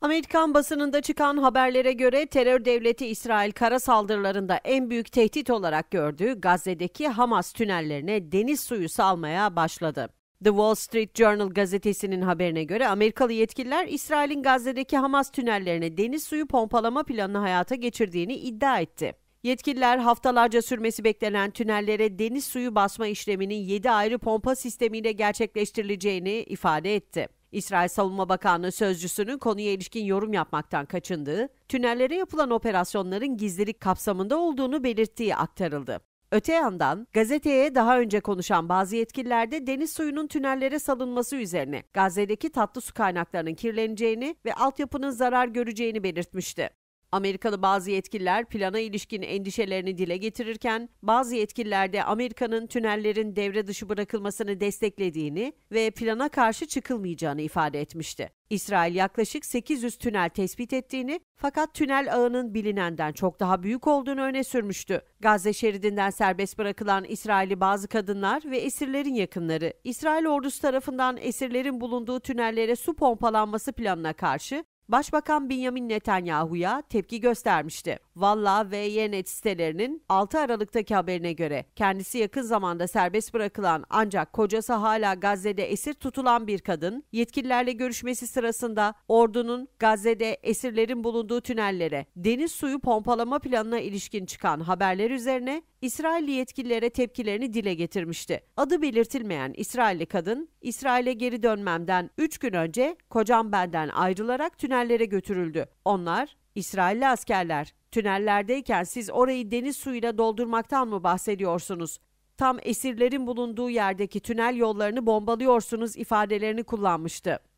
Amerikan basınında çıkan haberlere göre terör devleti İsrail kara saldırılarında en büyük tehdit olarak gördüğü Gazze'deki Hamas tünellerine deniz suyu salmaya başladı. The Wall Street Journal gazetesinin haberine göre Amerikalı yetkililer İsrail'in Gazze'deki Hamas tünellerine deniz suyu pompalama planını hayata geçirdiğini iddia etti. Yetkililer haftalarca sürmesi beklenen tünellere deniz suyu basma işleminin 7 ayrı pompa sistemiyle gerçekleştirileceğini ifade etti. İsrail Savunma Bakanlığı sözcüsünün konuya ilişkin yorum yapmaktan kaçındığı, tünellere yapılan operasyonların gizlilik kapsamında olduğunu belirttiği aktarıldı. Öte yandan gazeteye daha önce konuşan bazı yetkililer de deniz suyunun tünellere salınması üzerine Gazze'deki tatlı su kaynaklarının kirleneceğini ve altyapının zarar göreceğini belirtmişti. Amerikalı bazı yetkililer plana ilişkin endişelerini dile getirirken bazı yetkililer de Amerika'nın tünellerin devre dışı bırakılmasını desteklediğini ve plana karşı çıkılmayacağını ifade etmişti. İsrail yaklaşık 800 tünel tespit ettiğini fakat tünel ağının bilinenden çok daha büyük olduğunu öne sürmüştü. Gazze şeridinden serbest bırakılan İsraili bazı kadınlar ve esirlerin yakınları İsrail ordusu tarafından esirlerin bulunduğu tünellere su pompalanması planına karşı Başbakan Benjamin Netanyahu'ya tepki göstermişti. Valla ve Yenet sitelerinin 6 Aralık'taki haberine göre kendisi yakın zamanda serbest bırakılan ancak kocası hala Gazze'de esir tutulan bir kadın yetkililerle görüşmesi sırasında ordunun Gazze'de esirlerin bulunduğu tünellere deniz suyu pompalama planına ilişkin çıkan haberler üzerine İsrailli yetkililere tepkilerini dile getirmişti. Adı belirtilmeyen İsrailli kadın, İsrail'e geri dönmemden 3 gün önce kocam benden ayrılarak tünellere götürüldü. Onlar İsrailli askerler. Tünellerdeyken siz orayı deniz suyuyla doldurmaktan mı bahsediyorsunuz? Tam esirlerin bulunduğu yerdeki tünel yollarını bombalıyorsunuz ifadelerini kullanmıştı.